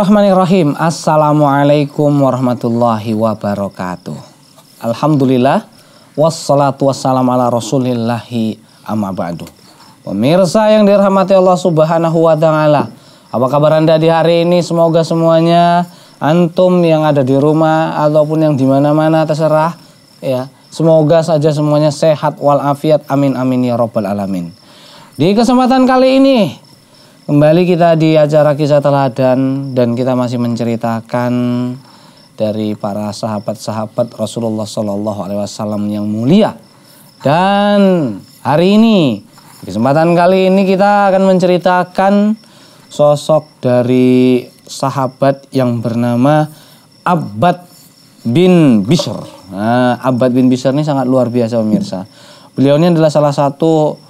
Bismillahirrahmanirrahim. Assalamualaikum warahmatullahi wabarakatuh. Alhamdulillah. Wassalatu wassalamu ala rasulillahi amma ba'du. Pemirsa yang dirahmati Allah subhanahu wa ta'ala. Apa kabar anda di hari ini? Semoga semuanya antum yang ada di rumah ataupun yang dimana mana-mana terserah ya. Semoga saja semuanya sehat walafiat. Amin amin ya robbal alamin. Di kesempatan kali ini Kembali kita di acara kisah teladan dan kita masih menceritakan dari para sahabat-sahabat Rasulullah Shallallahu Alaihi Wasallam yang mulia. Dan hari ini kesempatan kali ini kita akan menceritakan sosok dari sahabat yang bernama Abbad bin Bishr. Nah, Abbad bin Bishr ini sangat luar biasa pemirsa. Beliau ini adalah salah satu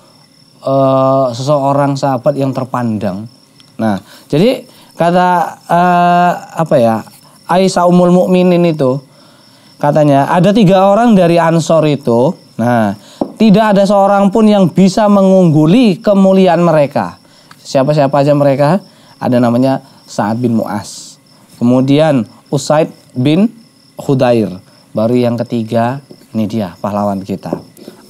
uh, seseorang sahabat yang terpandang. Nah, jadi kata uh, apa ya? Aisyah umul Mukminin itu katanya ada tiga orang dari Ansor itu. Nah, tidak ada seorang pun yang bisa mengungguli kemuliaan mereka. Siapa-siapa aja mereka? Ada namanya Sa'ad bin Muas, Kemudian Usaid bin Hudair, Baru yang ketiga, ini dia pahlawan kita.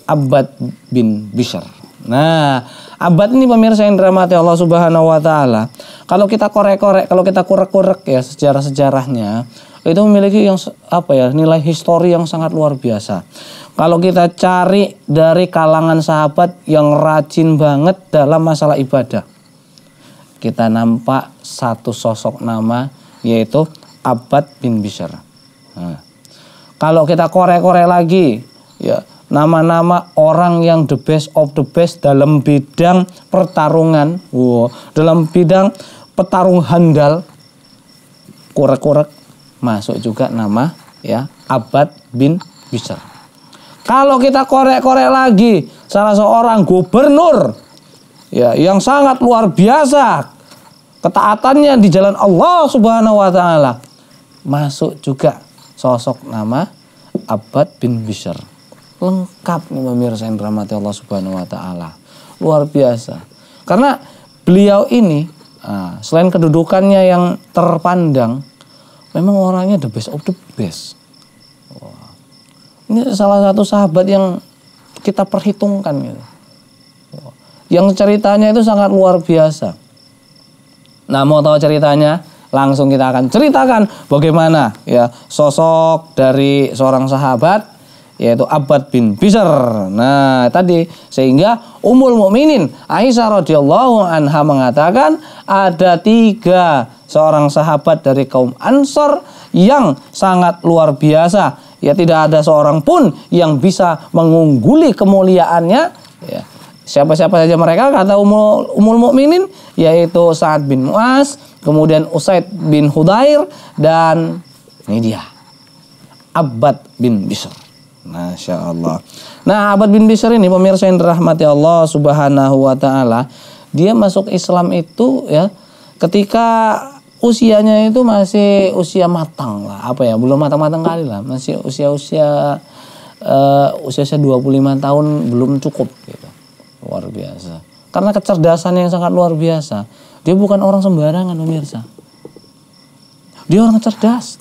Abad bin Bishr. Nah, abad ini pemirsa yang dirahmati Allah Subhanahu wa taala. Kalau kita korek-korek, kalau kita kurek-kurek ya sejarah-sejarahnya, itu memiliki yang apa ya, nilai histori yang sangat luar biasa. Kalau kita cari dari kalangan sahabat yang rajin banget dalam masalah ibadah. Kita nampak satu sosok nama yaitu Abad bin Bishr. Nah, kalau kita korek-korek lagi, ya nama-nama orang yang the best of the best dalam bidang pertarungan, wow. dalam bidang petarung handal, korek-korek masuk juga nama ya Abad bin Bisar. Kalau kita korek-korek lagi, salah seorang gubernur ya yang sangat luar biasa ketaatannya di jalan Allah Subhanahu wa taala masuk juga sosok nama Abad bin Bisar lengkap nih pemirsa yang dirahmati Allah Subhanahu wa taala. Luar biasa. Karena beliau ini ah, selain kedudukannya yang terpandang memang orangnya the best of the best. Ini salah satu sahabat yang kita perhitungkan gitu. Yang ceritanya itu sangat luar biasa. Nah, mau tahu ceritanya? Langsung kita akan ceritakan bagaimana ya sosok dari seorang sahabat yaitu Abad bin Bisar. Nah, tadi sehingga umul Mukminin Aisyah radhiyallahu anha mengatakan ada tiga seorang sahabat dari kaum Ansor yang sangat luar biasa. Ya tidak ada seorang pun yang bisa mengungguli kemuliaannya. Ya. Siapa-siapa saja mereka kata umul umul Mukminin yaitu Sa'ad bin Mu'az, kemudian Usaid bin Hudair dan ini dia Abbad bin Bisr. Masya Allah. Nah, Abad bin Bishr ini pemirsa yang dirahmati Allah Subhanahu wa taala, dia masuk Islam itu ya ketika usianya itu masih usia matang lah, apa ya? Belum matang-matang kali lah, masih usia-usia uh, usia saya 25 tahun belum cukup gitu. Luar biasa. Karena kecerdasan yang sangat luar biasa. Dia bukan orang sembarangan pemirsa. Dia orang cerdas.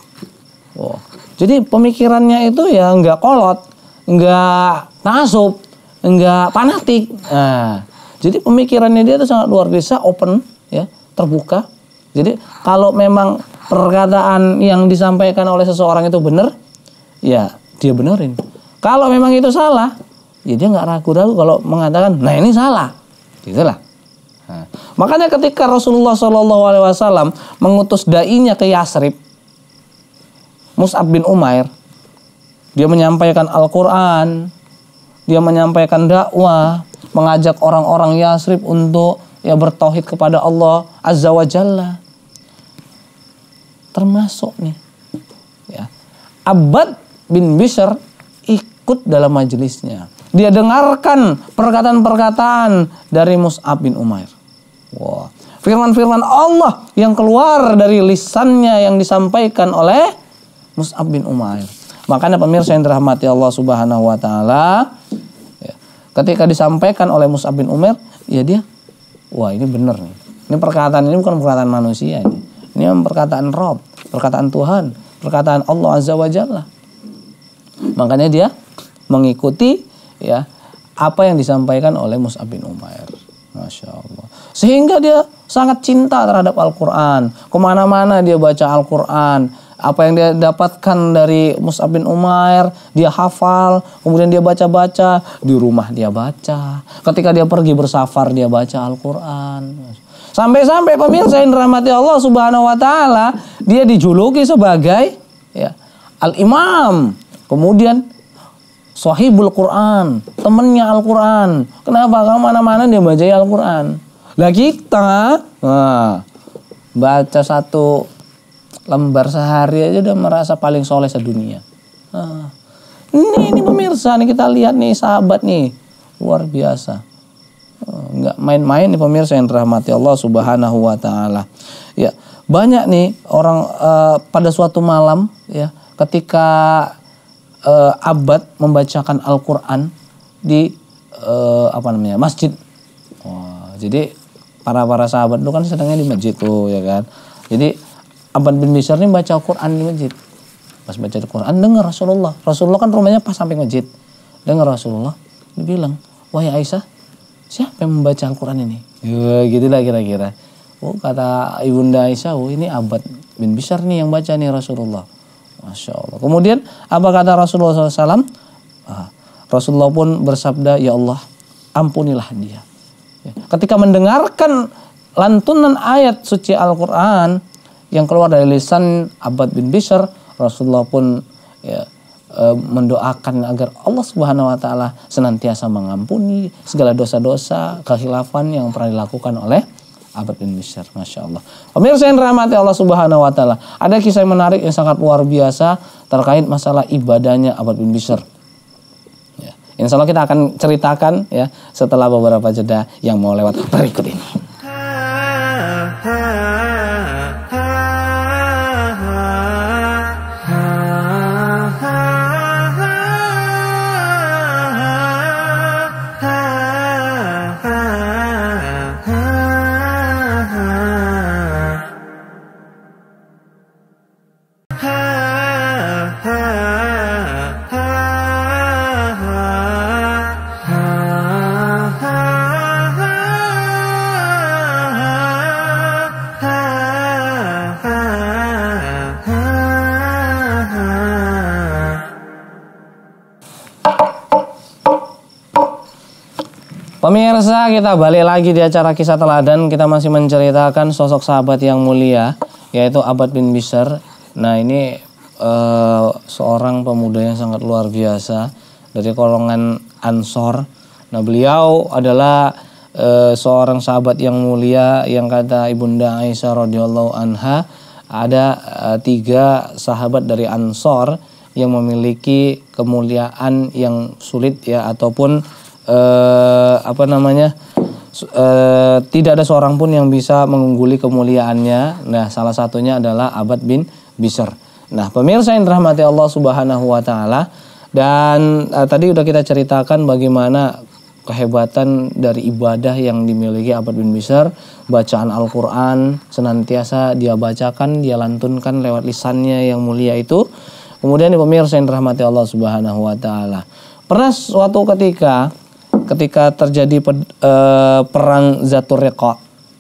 Wow. Jadi pemikirannya itu ya nggak kolot, nggak nasub, nggak fanatik. Nah, jadi pemikirannya dia itu sangat luar biasa, open, ya, terbuka. Jadi kalau memang perkataan yang disampaikan oleh seseorang itu benar, ya dia benerin. Kalau memang itu salah, ya dia nggak ragu-ragu kalau mengatakan, nah ini salah, gitulah. Nah, makanya ketika Rasulullah Shallallahu Alaihi Wasallam mengutus dainya ke Yasrib, Mus'ab bin Umair dia menyampaikan Al-Qur'an, dia menyampaikan dakwah, mengajak orang-orang Yasrib untuk ya bertauhid kepada Allah Azza wa Jalla. Termasuk nih ya. Abad bin Bishr ikut dalam majelisnya. Dia dengarkan perkataan-perkataan dari Mus'ab bin Umair. Wah. firman-firman Allah yang keluar dari lisannya yang disampaikan oleh Mus'ab bin Umair. Makanya pemirsa yang dirahmati Allah Subhanahu wa taala ya, ketika disampaikan oleh Mus'ab bin Umair, ya dia wah ini benar nih. Ini perkataan ini bukan perkataan manusia ini. Ini perkataan Rob, perkataan Tuhan, perkataan Allah Azza wa Jalla. Makanya dia mengikuti ya apa yang disampaikan oleh Mus'ab bin Umair. Masya Allah. Sehingga dia sangat cinta terhadap Al-Quran. Kemana-mana dia baca Al-Quran apa yang dia dapatkan dari Mus'ab bin Umair, dia hafal, kemudian dia baca-baca, di rumah dia baca, ketika dia pergi bersafar dia baca Al-Quran. Sampai-sampai pemirsa yang dirahmati Allah subhanahu wa ta'ala, dia dijuluki sebagai ya, Al-Imam, kemudian Sahibul Quran, temennya Al-Quran. Kenapa? kamu mana-mana dia baca Al-Quran. Lah kita, nah, baca satu lembar sehari aja udah merasa paling soleh sedunia. Nah, ini ini pemirsa nih kita lihat nih sahabat nih luar biasa. Ah, nggak main-main nih pemirsa yang dirahmati Allah Subhanahu wa taala. Ya, banyak nih orang uh, pada suatu malam ya ketika uh, abad membacakan Al-Qur'an di uh, apa namanya? masjid. Wah, jadi para para sahabat itu kan sedangnya di masjid tuh ya kan. Jadi Abad bin Bisar ini baca Al-Quran di masjid. Pas baca Al-Quran, dengar Rasulullah. Rasulullah kan rumahnya pas samping masjid. Dengar Rasulullah, dia bilang, wahai Aisyah, siapa yang membaca Al-Quran ini? Ya, gitu lah kira-kira. Oh, kata Ibunda Aisyah, oh, ini Abad bin Bisar nih yang baca nih Rasulullah. Masya Allah. Kemudian apa kata Rasulullah SAW? Ah, Rasulullah pun bersabda, Ya Allah, ampunilah dia. Ya, ketika mendengarkan lantunan ayat suci Al-Quran, yang keluar dari lisan Abad bin Bishr Rasulullah pun ya, e, mendoakan agar Allah Subhanahu wa taala senantiasa mengampuni segala dosa-dosa kehilafan yang pernah dilakukan oleh Abad bin Bishr. Masya Allah. Pemirsa yang rahmati Allah Subhanahu wa taala, ada kisah yang menarik yang sangat luar biasa terkait masalah ibadahnya Abad bin Bishr. Ya, insya Allah kita akan ceritakan ya setelah beberapa jeda yang mau lewat berikut ini. pemirsa, kita balik lagi di acara kisah teladan. Kita masih menceritakan sosok sahabat yang mulia, yaitu Abad bin Bisar. Nah ini eh, seorang pemuda yang sangat luar biasa dari golongan Ansor. Nah beliau adalah eh, seorang sahabat yang mulia yang kata ibunda Aisyah radhiyallahu anha ada eh, tiga sahabat dari Ansor yang memiliki kemuliaan yang sulit ya ataupun Eh, apa namanya eh, tidak ada seorang pun yang bisa mengungguli kemuliaannya. Nah, salah satunya adalah Abad bin Bisr. Nah, pemirsa yang dirahmati Allah Subhanahu wa taala dan eh, tadi udah kita ceritakan bagaimana kehebatan dari ibadah yang dimiliki Abad bin Bisar, bacaan Al-Quran senantiasa dia bacakan, dia lantunkan lewat lisannya yang mulia itu. Kemudian pemirsa yang dirahmati Allah Subhanahu wa taala. Pernah suatu ketika ketika terjadi eh, perang Zatur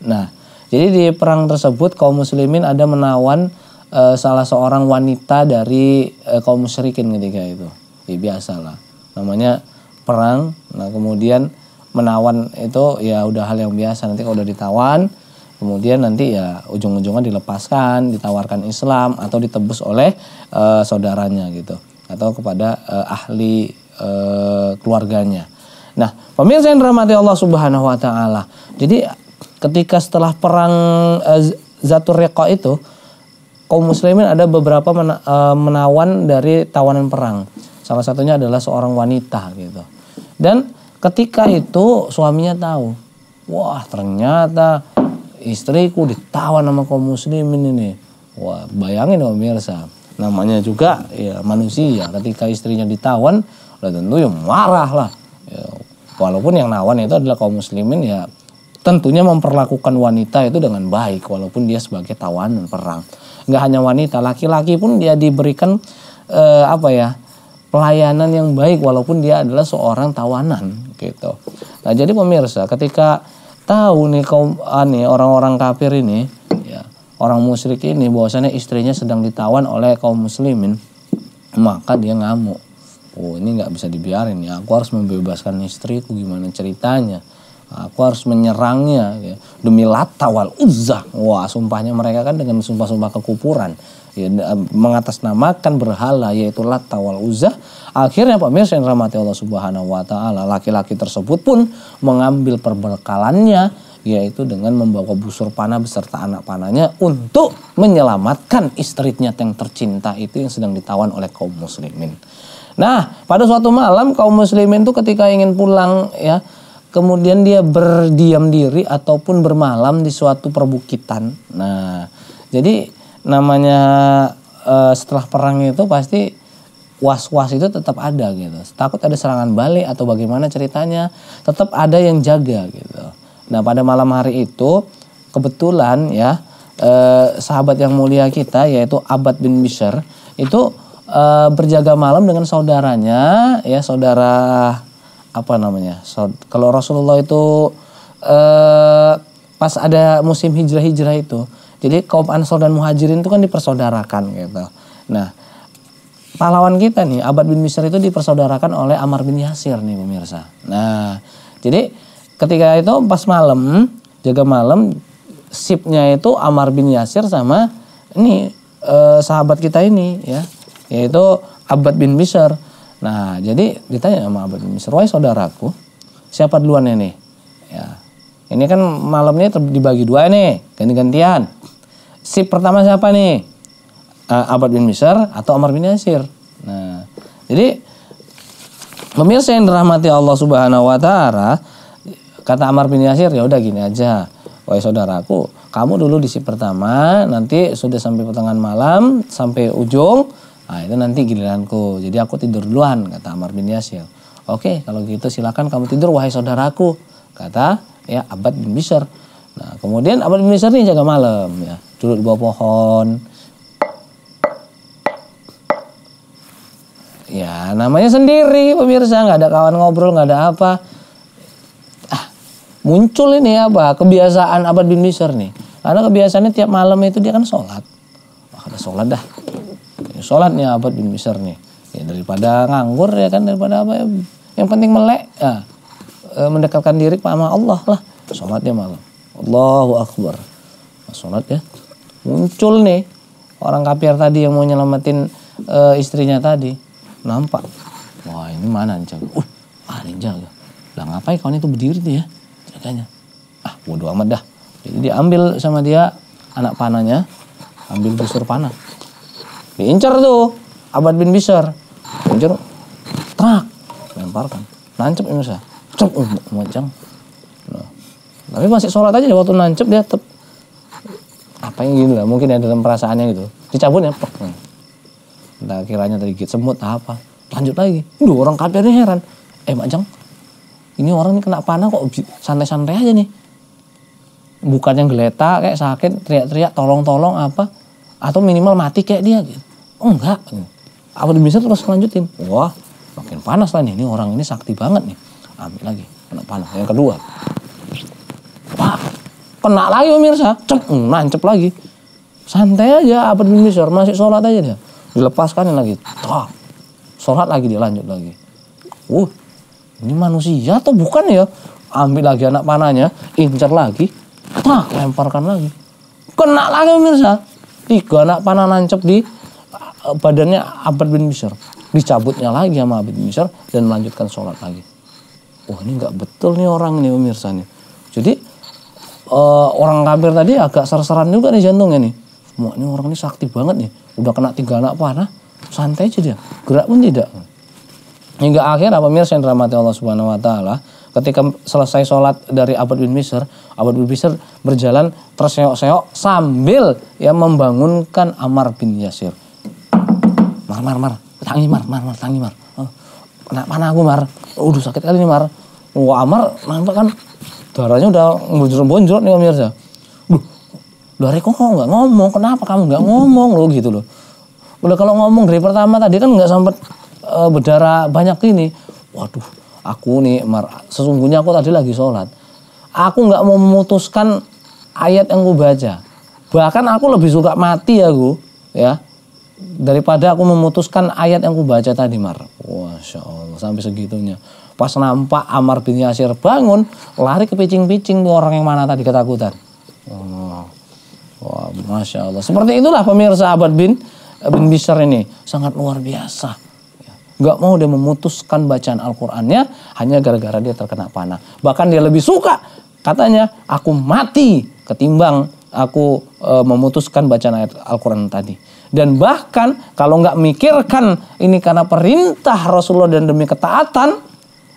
Nah, jadi di perang tersebut kaum muslimin ada menawan e, salah seorang wanita dari e, kaum musyrikin ketika itu. Ya biasalah. Namanya perang. Nah, kemudian menawan itu ya udah hal yang biasa. Nanti kalau udah ditawan, kemudian nanti ya ujung-ujungnya dilepaskan, ditawarkan Islam atau ditebus oleh e, saudaranya gitu atau kepada e, ahli e, keluarganya. Nah, pemirsa yang dirahmati Allah Subhanahu wa taala. Jadi ketika setelah perang eh, Zatur Riqa itu kaum muslimin ada beberapa mena, eh, menawan dari tawanan perang. Salah satunya adalah seorang wanita gitu. Dan ketika itu suaminya tahu, wah ternyata istriku ditawan sama kaum muslimin ini. Wah, bayangin pemirsa. Namanya juga ya manusia ketika istrinya ditawan, lah tentu ya marah lah Ya, walaupun yang nawan itu adalah kaum muslimin ya tentunya memperlakukan wanita itu dengan baik walaupun dia sebagai tawanan perang. Nggak hanya wanita, laki-laki pun dia diberikan eh, apa ya pelayanan yang baik walaupun dia adalah seorang tawanan gitu. Nah jadi pemirsa ketika tahu nih kaum ah, orang-orang kafir ini ya orang musyrik ini bahwasanya istrinya sedang ditawan oleh kaum muslimin maka dia ngamuk oh ini nggak bisa dibiarin ya aku harus membebaskan istriku gimana ceritanya aku harus menyerangnya ya. demi latawal Uzza wah sumpahnya mereka kan dengan sumpah-sumpah kekupuran ya, mengatasnamakan berhala yaitu latawal Uzza akhirnya pemirsa yang rahmati Allah Subhanahu wa taala laki-laki tersebut pun mengambil perbekalannya yaitu dengan membawa busur panah beserta anak panahnya untuk menyelamatkan istrinya yang tercinta itu yang sedang ditawan oleh kaum muslimin. Nah, pada suatu malam kaum muslimin itu ketika ingin pulang ya, kemudian dia berdiam diri ataupun bermalam di suatu perbukitan. Nah, jadi namanya e, setelah perang itu pasti was-was itu tetap ada gitu. Takut ada serangan balik atau bagaimana ceritanya, tetap ada yang jaga gitu. Nah, pada malam hari itu kebetulan ya eh, sahabat yang mulia kita yaitu Abad bin Bisher itu uh, berjaga malam dengan saudaranya ya saudara apa namanya so, kalau Rasulullah itu eh, pas ada musim hijrah-hijrah itu jadi kaum Ansor dan Muhajirin itu kan dipersaudarakan gitu nah pahlawan kita nih Abad bin Misr itu dipersaudarakan oleh Amar bin Yasir nih pemirsa nah jadi ketika itu pas malam jaga malam sipnya itu Amar bin Yasir sama ini eh, sahabat kita ini ya yaitu Abad bin Bishr. Nah, jadi ditanya sama Abad bin Bishr, "Wahai saudaraku, siapa duluan ini?" Ya. Ini kan malam ini dibagi dua nih, ganti-gantian. Si pertama siapa nih? Uh, Abad bin Bishr atau Amr bin Yasir. Nah, jadi pemirsa yang dirahmati Allah Subhanahu wa taala, kata Amr bin Yasir, "Ya udah gini aja. Wahai saudaraku, kamu dulu di si pertama, nanti sudah sampai pertengahan malam, sampai ujung, Nah itu nanti giliranku. Jadi aku tidur duluan kata Amar bin Yasir. Oke kalau gitu silakan kamu tidur wahai saudaraku kata ya Abad bin Bisar. Nah kemudian Abad bin Bisar ini jaga malam ya duduk di bawah pohon. Ya namanya sendiri pemirsa nggak ada kawan ngobrol nggak ada apa. Ah, muncul ini apa kebiasaan Abad bin Bisar nih. Karena kebiasaannya tiap malam itu dia kan sholat. Wah, ada sholat dah nih abad bin Misar nih ya daripada nganggur ya kan daripada apa ya yang penting melek ya e, mendekatkan diri sama Allah lah sholatnya malam Allahu Akbar nah, sholat ya muncul nih orang kafir tadi yang mau nyelamatin e, istrinya tadi nampak wah ini mana yang uh ada ah, jaga lah ngapain kawan itu berdiri dia ya, jaganya ah bodo amat dah jadi diambil sama dia anak panahnya ambil busur panah Diincar tuh Abad bin Bisar. Diincar. Trak. Lemparkan. Nancep Indonesia. Cep. Uh, macam. Nah. Tapi masih sholat aja waktu nancep dia tetap apa yang gitu lah mungkin ada dalam perasaannya gitu dicabut ya pek nah kiranya tadi gigit semut apa lanjut lagi Duh, orang ini heran eh macam ini orang ini kena panah kok santai-santai aja nih bukan yang geletak kayak sakit teriak-teriak tolong-tolong apa atau minimal mati kayak dia gitu Oh, enggak. Apa bisa terus lanjutin? Wah, makin panas lah nih. Ini orang ini sakti banget nih. Ambil lagi, kena panas. Yang kedua, wah, kena lagi pemirsa. Cep, hmm, nancep lagi. Santai aja, apa di masih sholat aja dia. Dilepaskan lagi. Tuh, Sholat lagi dilanjut lagi. Uh, ini manusia atau bukan ya? Ambil lagi anak panahnya, incer lagi. Tuh, lemparkan lagi. Kena lagi pemirsa. Tiga anak panah nancep di Eh, badannya Abad bin Misr. Dicabutnya lagi sama Abad bin Misr dan melanjutkan sholat lagi. Wah ini nggak betul nih orang nih pemirsa nih. Jadi uh, orang kafir tadi agak ser-seran juga nih jantungnya nih. Wah ini orang ini sakti banget nih. Udah kena tiga anak panah, santai aja dia. Gerak pun tidak. Hingga akhirnya pemirsa yang dirahmati Allah Subhanahu wa taala, ketika selesai sholat dari Abad bin Misr, Abad bin Misr berjalan terseok-seok sambil ya membangunkan Amar bin Yasir. Mar, mar, mar. Tangi, mar, mar, mar, tangi, mar. Oh. Kena panah aku, mar. Udah sakit kali ini, mar. Wah, mar nampak kan darahnya udah bonjol bonjol nih, pemirsa. lu dari kok nggak ngomong? Kenapa kamu nggak ngomong lo gitu loh? Udah kalau ngomong dari pertama tadi kan nggak sempet e, berdarah banyak ini. Waduh, aku nih, Mar, sesungguhnya aku tadi lagi sholat. Aku nggak mau memutuskan ayat yang ku baca. Bahkan aku lebih suka mati ya gue ya daripada aku memutuskan ayat yang aku baca tadi Mar. Masya Allah sampai segitunya. Pas nampak Amar bin Yasir bangun, lari ke picing-picing tuh orang yang mana tadi ketakutan. Oh. Wah, Masya Allah. Seperti itulah pemirsa abad bin bin Bisar ini. Sangat luar biasa. Ya, Gak mau dia memutuskan bacaan Al-Qurannya hanya gara-gara dia terkena panah. Bahkan dia lebih suka katanya aku mati ketimbang aku e, memutuskan bacaan ayat Al-Quran tadi. Dan bahkan kalau nggak mikirkan ini karena perintah Rasulullah dan demi ketaatan,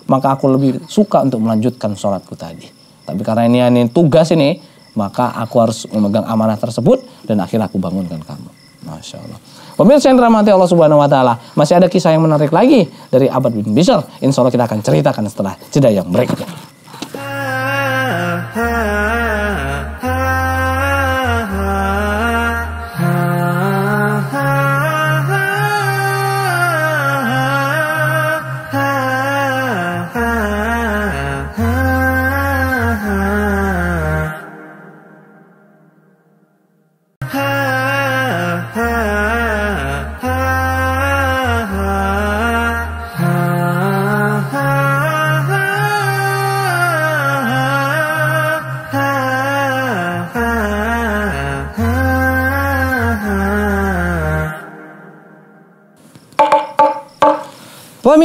maka aku lebih suka untuk melanjutkan sholatku tadi. Tapi karena ini, ini tugas ini, maka aku harus memegang amanah tersebut dan akhirnya aku bangunkan kamu. Masya Allah. Pemirsa yang dirahmati Allah Subhanahu wa taala, masih ada kisah yang menarik lagi dari Abad bin Bishr. Insya Allah kita akan ceritakan setelah jeda yang berikutnya.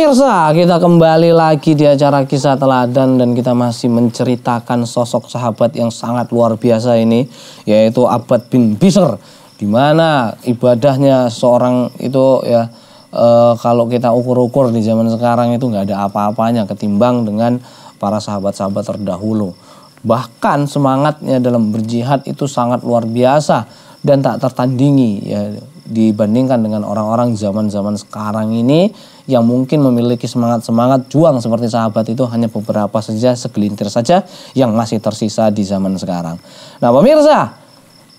Pemirsa, kita kembali lagi di acara kisah teladan dan kita masih menceritakan sosok sahabat yang sangat luar biasa ini, yaitu Abad bin Bisr. Di mana ibadahnya seorang itu ya e, kalau kita ukur-ukur di zaman sekarang itu nggak ada apa-apanya ketimbang dengan para sahabat-sahabat terdahulu. Bahkan semangatnya dalam berjihad itu sangat luar biasa dan tak tertandingi ya dibandingkan dengan orang-orang zaman-zaman sekarang ini yang mungkin memiliki semangat-semangat juang seperti sahabat itu hanya beberapa saja segelintir saja yang masih tersisa di zaman sekarang. Nah, pemirsa.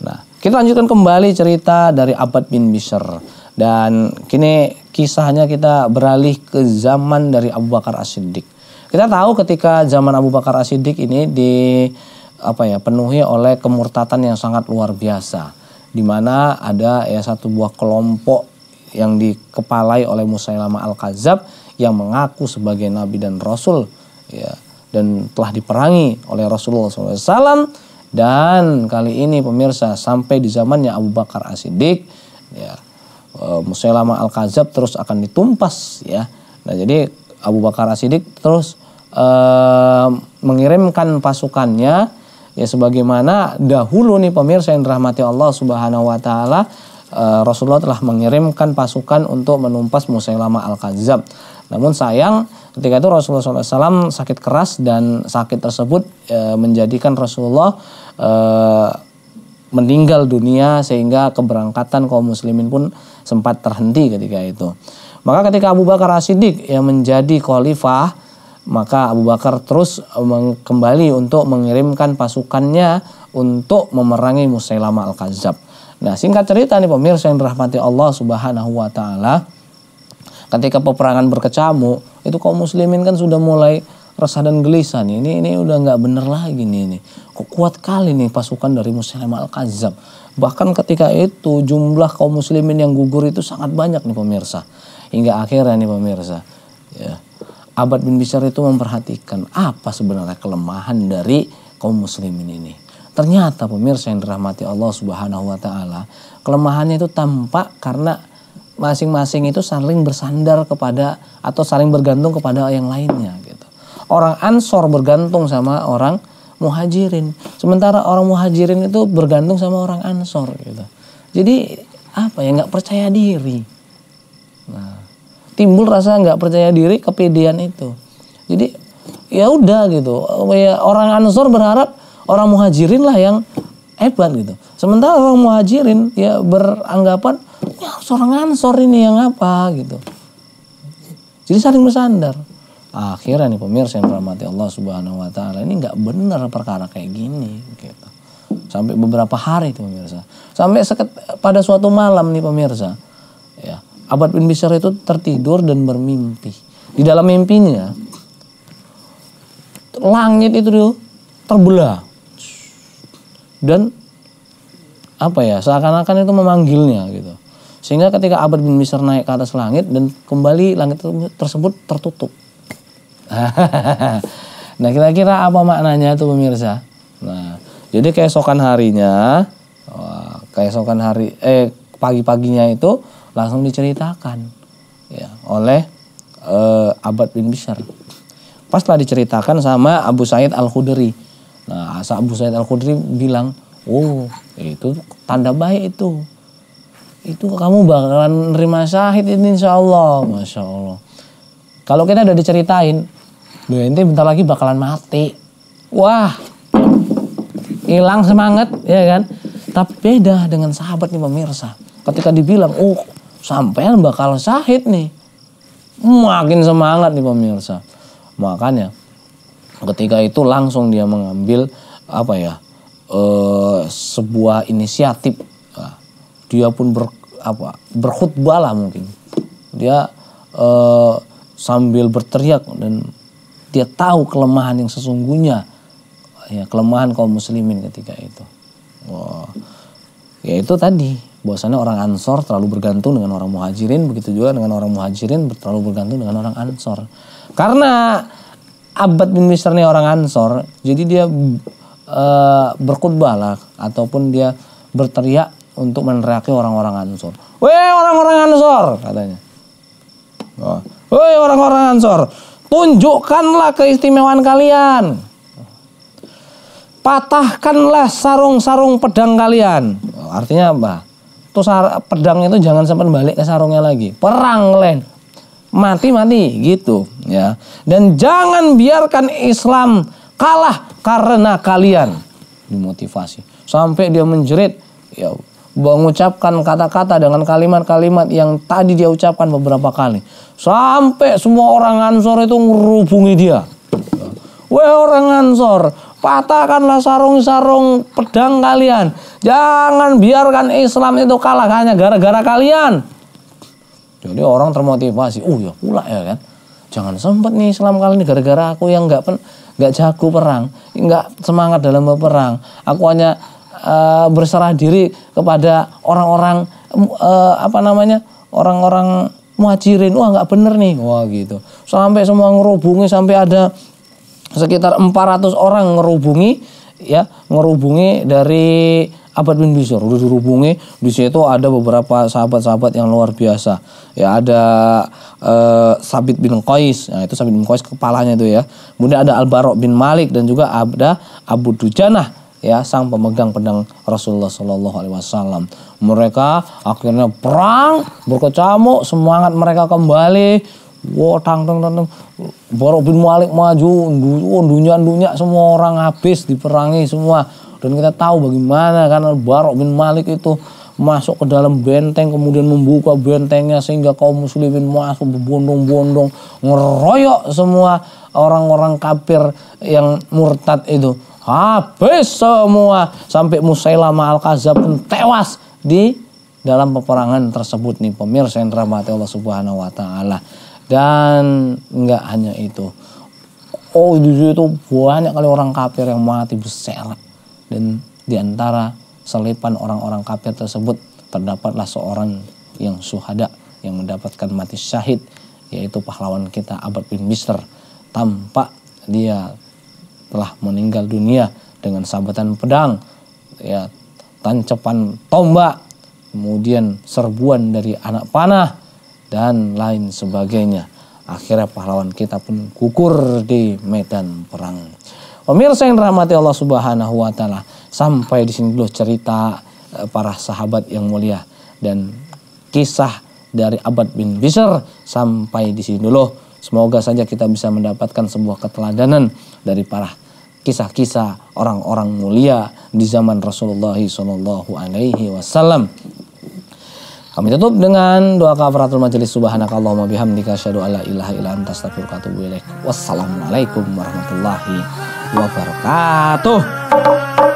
Nah, kita lanjutkan kembali cerita dari Abad bin Bishr dan kini kisahnya kita beralih ke zaman dari Abu Bakar As-Siddiq. Kita tahu ketika zaman Abu Bakar As-Siddiq ini di apa ya penuhi oleh kemurtatan yang sangat luar biasa di mana ada ya satu buah kelompok yang dikepalai oleh Musailamah Al-Kazab yang mengaku sebagai nabi dan rasul ya dan telah diperangi oleh Rasulullah SAW dan kali ini pemirsa sampai di zamannya Abu Bakar As-Siddiq ya e, Musailamah Al-Kazab terus akan ditumpas ya nah jadi Abu Bakar As-Siddiq terus eh, mengirimkan pasukannya Ya sebagaimana dahulu nih pemirsa yang dirahmati Allah Subhanahu wa taala eh, Rasulullah telah mengirimkan pasukan untuk menumpas Musailamah Al-Kadzab. Namun sayang ketika itu Rasulullah SAW sakit keras dan sakit tersebut e, menjadikan Rasulullah e, meninggal dunia sehingga keberangkatan kaum muslimin pun sempat terhenti ketika itu. Maka ketika Abu Bakar As-Siddiq yang menjadi khalifah maka Abu Bakar terus kembali untuk mengirimkan pasukannya untuk memerangi Musailamah Al-Kazzab. Nah, singkat cerita nih pemirsa yang dirahmati Allah Subhanahu wa taala, ketika peperangan berkecamuk, itu kaum muslimin kan sudah mulai resah dan gelisah nih. Ini ini udah nggak bener lagi nih ini. Kok kuat kali nih pasukan dari Musailamah Al-Kazzab. Bahkan ketika itu jumlah kaum muslimin yang gugur itu sangat banyak nih pemirsa. Hingga akhirnya nih pemirsa. Ya. Abad bin Bishar itu memperhatikan apa sebenarnya kelemahan dari kaum muslimin ini. Ternyata pemirsa yang dirahmati Allah Subhanahu wa taala, kelemahannya itu tampak karena masing-masing itu saling bersandar kepada atau saling bergantung kepada yang lainnya gitu. Orang Ansor bergantung sama orang Muhajirin, sementara orang Muhajirin itu bergantung sama orang Ansor gitu. Jadi apa ya nggak percaya diri. Nah, timbul rasa nggak percaya diri kepedean itu jadi ya udah gitu ya orang ansor berharap orang muhajirin lah yang hebat gitu sementara orang muhajirin ya beranggapan ya seorang ansor ini yang apa gitu jadi saling bersandar akhirnya nih pemirsa yang dirahmati Allah Subhanahu wa taala ini nggak benar perkara kayak gini gitu. Sampai beberapa hari itu pemirsa. Sampai seket, pada suatu malam nih pemirsa, Abad bin Bishr itu tertidur dan bermimpi. Di dalam mimpinya langit itu terbelah dan apa ya seakan-akan itu memanggilnya gitu sehingga ketika Abad bin Misr naik ke atas langit dan kembali langit tersebut tertutup nah kira-kira apa maknanya itu pemirsa nah jadi keesokan harinya keesokan hari eh pagi-paginya itu langsung diceritakan ya oleh e, Abad bin Bishr. Paslah diceritakan sama Abu Said Al-Khudri. Nah, asa Abu Said Al-Khudri bilang, "Oh, itu tanda baik itu. Itu kamu bakalan nerima syahid ini insya Allah. Masya Allah. Kalau kita udah diceritain, Loh, bentar lagi bakalan mati. Wah, hilang semangat, ya kan? Tapi beda dengan sahabat nih pemirsa. Ketika dibilang, oh sampean bakal sahid nih. Makin semangat nih pemirsa. Makanya ketika itu langsung dia mengambil apa ya eh, sebuah inisiatif. Nah, dia pun ber, apa berkhutbah lah mungkin. Dia eh, sambil berteriak dan dia tahu kelemahan yang sesungguhnya ya kelemahan kaum muslimin ketika itu. Wah, wow. ya itu tadi bahwasanya orang ansor terlalu bergantung dengan orang muhajirin begitu juga dengan orang muhajirin terlalu bergantung dengan orang ansor karena abad bin Misr ini orang ansor jadi dia e, lah ataupun dia berteriak untuk meneriaki orang-orang ansor weh orang-orang ansor katanya woi weh orang-orang ansor tunjukkanlah keistimewaan kalian patahkanlah sarung-sarung pedang kalian artinya apa terus pedang itu jangan sampai balik ke sarungnya lagi. Perang len Mati-mati gitu ya. Dan jangan biarkan Islam kalah karena kalian dimotivasi. Sampai dia menjerit ya mengucapkan kata-kata dengan kalimat-kalimat yang tadi dia ucapkan beberapa kali. Sampai semua orang Ansor itu ngerubungi dia. Weh orang Ansor, Patahkanlah sarung-sarung pedang kalian. Jangan biarkan Islam itu kalah hanya gara-gara kalian. Jadi orang termotivasi. Oh ya pula ya kan. Jangan sempat nih Islam kali ini gara-gara aku yang nggak nggak jago perang, nggak semangat dalam berperang. Aku hanya uh, berserah diri kepada orang-orang uh, apa namanya orang-orang muajirin wah nggak bener nih wah gitu sampai semua ngerubungi sampai ada sekitar 400 orang ngerubungi ya ngerubungi dari Abad bin Bisur udah dihubungi di situ ada beberapa sahabat-sahabat yang luar biasa ya ada eh, Sabit bin Qais nah itu Sabit bin Qais kepalanya itu ya kemudian ada Al Barok bin Malik dan juga ada Abu Dujanah ya sang pemegang pedang Rasulullah Shallallahu Alaihi Wasallam mereka akhirnya perang berkecamuk semangat mereka kembali Wah, wow, tang tang tang, tang. Borok bin Malik maju, oh, dunia-dunia semua orang habis diperangi semua. Dan kita tahu bagaimana karena Barok bin Malik itu masuk ke dalam benteng kemudian membuka bentengnya sehingga kaum muslimin masuk berbondong-bondong ngeroyok semua orang-orang kafir yang murtad itu habis semua sampai Musailama al-Kazab pun tewas di dalam peperangan tersebut nih pemirsa yang dirahmati Allah Subhanahu wa taala. Dan nggak hanya itu. Oh justru itu banyak kali orang kafir yang mati berserak. Dan diantara selipan orang-orang kafir tersebut terdapatlah seorang yang suhada yang mendapatkan mati syahid yaitu pahlawan kita Abad bin Mister tampak dia telah meninggal dunia dengan sabatan pedang ya tancapan tombak kemudian serbuan dari anak panah dan lain sebagainya. Akhirnya pahlawan kita pun gugur di medan perang. Pemirsa yang dirahmati Allah Subhanahu wa taala, sampai di sini dulu cerita eh, para sahabat yang mulia dan kisah dari Abad bin Bisr sampai di sini dulu. Semoga saja kita bisa mendapatkan sebuah keteladanan dari para kisah-kisah orang-orang mulia di zaman Rasulullah Shallallahu kami tutup dengan doa kafaratul majelis subhanakallahumma bihamdika asyhadu alla ilaha illa anta astaghfiruka wa Wassalamualaikum warahmatullahi wabarakatuh.